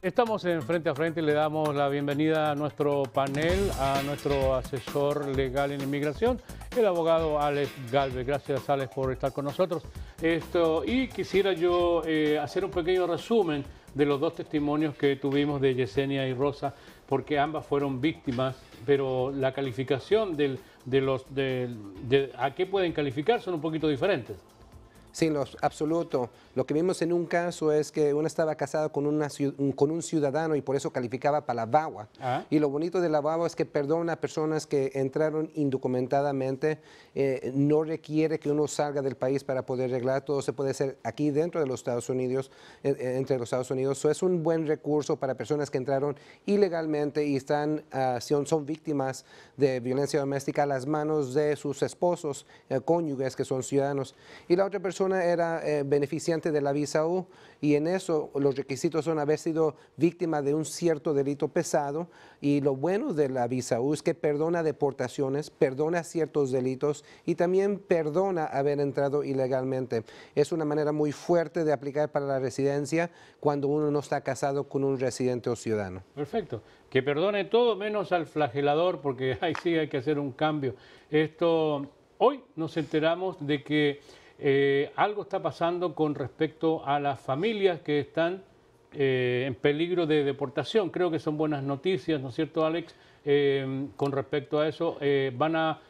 Estamos en Frente a Frente y le damos la bienvenida a nuestro panel, a nuestro asesor legal en inmigración, el abogado Alex Galvez. Gracias, Alex, por estar con nosotros. Esto, y quisiera yo eh, hacer un pequeño resumen de los dos testimonios que tuvimos de Yesenia y Rosa, porque ambas fueron víctimas, pero la calificación de los a qué pueden calificar son un poquito diferentes. Sí, los absoluto. Lo que vimos en un caso es que uno estaba casado con, una, con un ciudadano y por eso calificaba para la VAWA. Ah. Y lo bonito de la bawa es que perdona a personas que entraron indocumentadamente. Eh, no requiere que uno salga del país para poder arreglar. Todo se puede hacer aquí dentro de los Estados Unidos, entre los Estados Unidos. es un buen recurso para personas que entraron ilegalmente y están, uh, son, víctimas de violencia doméstica a las manos de sus esposos, eh, cónyuges que son ciudadanos. Y la otra persona era eh, beneficiante de la visa U y en eso los requisitos son haber sido víctima de un cierto delito pesado y lo bueno de la visa U es que perdona deportaciones, perdona ciertos delitos y también perdona haber entrado ilegalmente. Es una manera muy fuerte de aplicar para la residencia cuando uno no está casado con un residente o ciudadano. Perfecto. Que perdone todo menos al flagelador porque ahí sí hay que hacer un cambio. Esto hoy nos enteramos de que eh, algo está pasando con respecto a las familias que están eh, en peligro de deportación. Creo que son buenas noticias, ¿no es cierto, Alex? Eh, con respecto a eso, van a,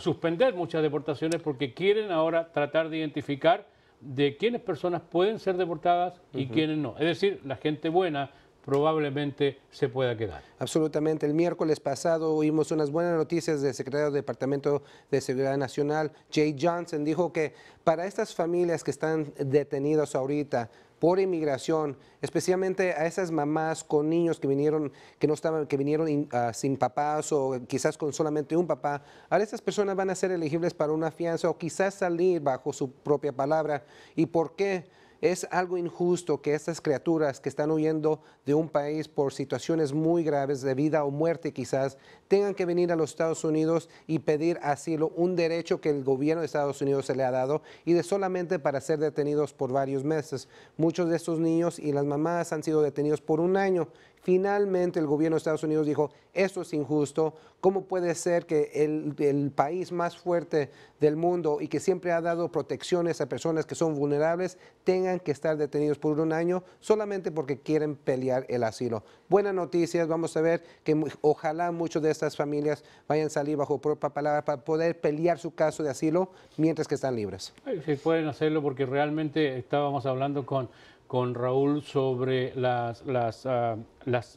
suspender muchas deportaciones porque quieren ahora tratar de identificar de quiénes personas pueden ser deportadas y quiénes no. Es decir, la gente buena, probablemente se pueda quedar. Absolutamente. El miércoles pasado oímos unas buenas noticias del secretario del Departamento de Seguridad Nacional, Jay Johnson, dijo que para estas familias que están detenidas ahorita, por inmigración, especialmente a esas mamás con niños que vinieron, que no estaban, que vinieron ah, sin papás o quizás con solamente un papá. a estas personas van a ser elegibles para una fianza o quizás salir bajo su propia palabra. ¿Y por qué? es algo injusto que estas criaturas que están huyendo de un país por situaciones muy graves de vida o muerte quizás, tengan que venir a los Estados Unidos y pedir asilo, un derecho que el gobierno de Estados Unidos se le ha dado y de solamente para ser detenidos por varios meses. Muchos de estos niños y las mamás han sido detenidos por un año Finalmente el gobierno de Estados Unidos dijo, esto es injusto, ¿cómo puede ser que el, país más fuerte del mundo y que siempre ha dado protecciones a personas que son vulnerables tengan que estar detenidos por un año solamente porque quieren pelear el asilo? Buenas noticias, vamos a ver que ojalá muchas de estas familias vayan a salir bajo propia palabra para poder pelear su caso de asilo mientras que están libres. Sí, pueden hacerlo porque realmente estábamos hablando con con Raúl sobre ah,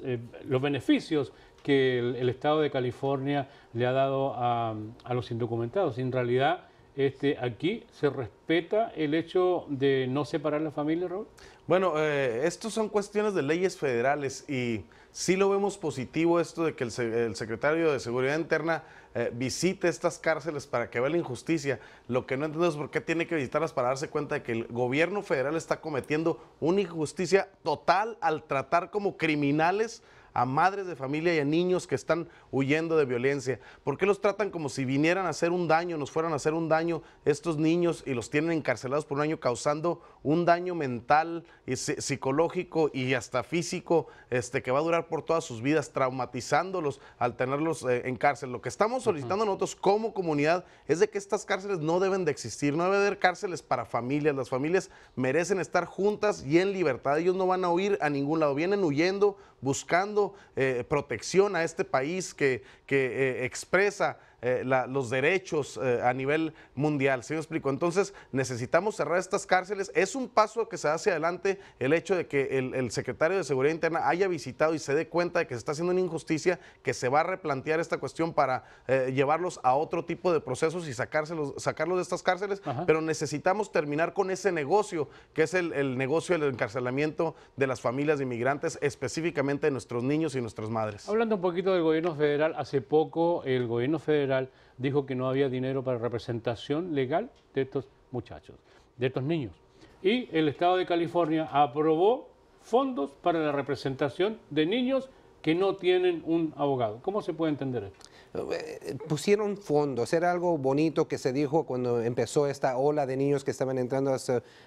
eh, los beneficios que el, Estado de California le ha dado a, a los indocumentados. En realidad, este, ¿Aquí se respeta el hecho de no separar la familia, Raúl? Bueno, eh, estos son cuestiones de leyes federales y sí lo vemos positivo esto de que el, secretario de Seguridad Interna eh, visite estas cárceles para que vea la injusticia. Lo que no entiendo es por qué tiene que visitarlas para darse cuenta de que el gobierno federal está cometiendo una injusticia total al tratar como criminales a madres de familia y a niños que están huyendo de violencia? ¿Por qué los tratan como si vinieran a hacer un daño, nos fueran a hacer un daño estos niños y los tienen encarcelados por un año causando un daño mental, y psicológico y hasta físico este, que va a durar por todas sus vidas, traumatizándolos al tenerlos eh, en cárcel? Lo que estamos solicitando nosotros como comunidad es de que estas cárceles no deben de existir, no debe haber cárceles para familias, las familias merecen estar juntas y en libertad, ellos no van a huir a ningún lado, vienen huyendo, buscando eh, protección a este país, que, eh, expresa eh, los derechos eh, a nivel mundial. se me explico? Entonces necesitamos cerrar estas cárceles. Es un paso que se hace adelante el hecho de que el, secretario de Seguridad Interna haya visitado y se dé cuenta de que se está haciendo una injusticia, que se va a replantear esta cuestión para eh, llevarlos a otro tipo de procesos y sacárselos, sacarlos de estas cárceles. Pero necesitamos terminar con ese negocio, que es el, el negocio del encarcelamiento de las familias de inmigrantes, específicamente de nuestros niños y nuestras madres. Hablando un poquito del gobierno federal, hace poco el gobierno federal dijo que no había dinero para representación legal de estos muchachos, de estos niños. Y el Estado de California aprobó fondos para la representación de niños que no tienen un abogado. ¿Cómo se puede entender esto? Eh, pusieron fondos, era algo bonito que se dijo cuando empezó esta ola de niños que estaban entrando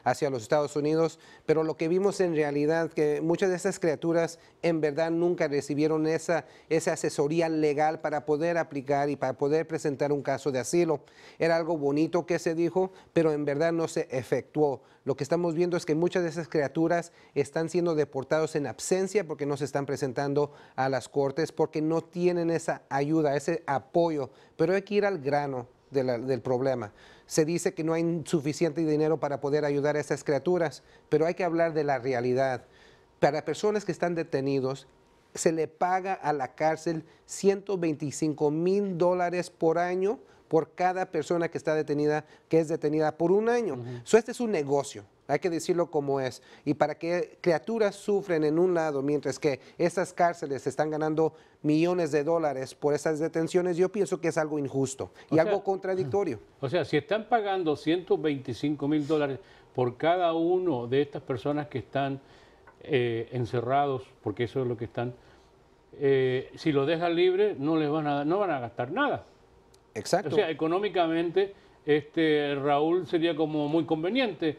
hacia, los Estados Unidos, pero lo que vimos en realidad que muchas de esas criaturas en verdad nunca recibieron esa, esa asesoría legal para poder aplicar y para poder presentar un caso de asilo. Era algo bonito que se dijo, pero en verdad no se efectuó. Lo que estamos viendo es que muchas de esas criaturas están siendo deportados en absencia porque no se están presentando a las cortes, porque no tienen esa ayuda, ese apoyo, pero hay que ir al grano del problema. Se dice que no hay suficiente dinero para poder ayudar a esas criaturas, pero hay que hablar de la realidad. Para personas que están detenidos, se le paga a la cárcel 125 mil dólares por año por cada persona que está detenida, que es detenida por un año. este es un negocio. Hay que decirlo como es. Y para que criaturas sufren en un lado, mientras que esas cárceles están ganando millones de dólares por esas detenciones, yo pienso que es algo injusto y algo contradictorio. O sea, si están pagando 125 mil dólares por cada uno de estas personas que están eh, encerrados, porque eso es lo que están, eh, si lo dejan libre, no les van a, no van a gastar nada. Exacto. O sea, económicamente, este Raúl sería como muy conveniente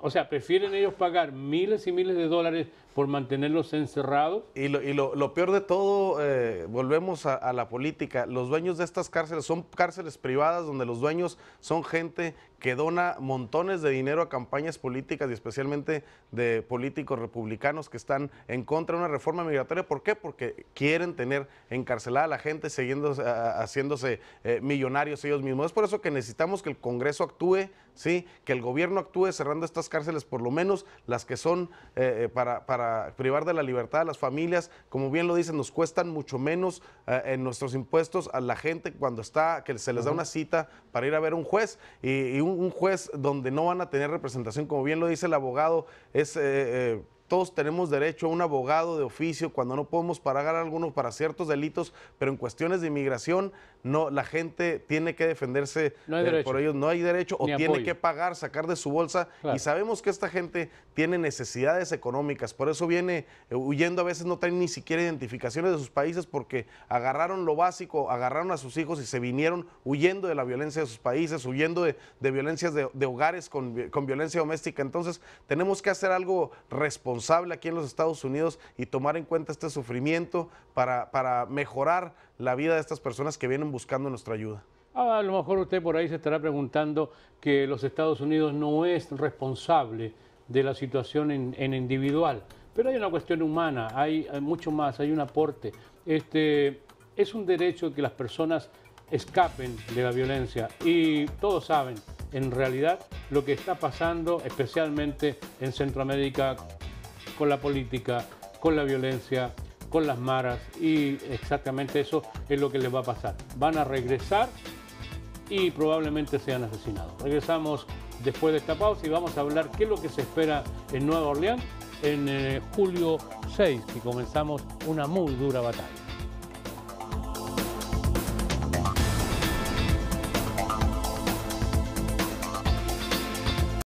o sea, prefieren ellos pagar miles y miles de dólares por mantenerlos encerrados. Y lo, peor de todo, eh, volvemos a, la política, los dueños de estas cárceles son cárceles privadas donde los dueños son gente que dona montones de dinero a campañas políticas y especialmente de políticos republicanos que están en contra de una reforma migratoria. ¿Por qué? Porque quieren tener encarcelada a la gente, siguiendo, haciéndose eh, millonarios ellos mismos. Es por eso que necesitamos que el Congreso actúe, ¿sí? que el gobierno actúe cerrando estas cárceles, por lo menos las que son eh, eh, para, privar de la libertad a las familias, como bien lo dicen, nos cuestan mucho menos eh, en nuestros impuestos a la gente cuando está, que se les da una cita para ir a ver un juez y, un, juez donde no van a tener representación, como bien lo dice el abogado, es... todos tenemos derecho a un abogado de oficio cuando no podemos pagar algunos para ciertos delitos, pero en cuestiones de inmigración no, la gente tiene que defenderse por ellos, no hay derecho o tiene que pagar, sacar de su bolsa. Y sabemos que esta gente tiene necesidades económicas, por eso viene eh, huyendo, a veces no traen ni siquiera identificaciones de sus países porque agarraron lo básico, agarraron a sus hijos y se vinieron huyendo de la violencia de sus países, huyendo de, violencias de, hogares con, violencia doméstica. Entonces tenemos que hacer algo responsable aquí en los Estados Unidos y tomar en cuenta este sufrimiento para, para mejorar la vida de estas personas que vienen buscando nuestra ayuda. Ah, a lo mejor usted por ahí se estará preguntando que los Estados Unidos no es responsable de la situación en, individual, pero hay una cuestión humana, hay, mucho más, hay un aporte. Este, es un derecho que las personas escapen de la violencia y todos saben en realidad lo que está pasando especialmente en Centroamérica con la política, con la violencia, con las maras y exactamente eso es lo que les va a pasar. Van a regresar y probablemente sean asesinados. Regresamos después de esta pausa y vamos a hablar qué es lo que se espera en Nueva Orleans en eh, julio 6 y comenzamos una muy dura batalla.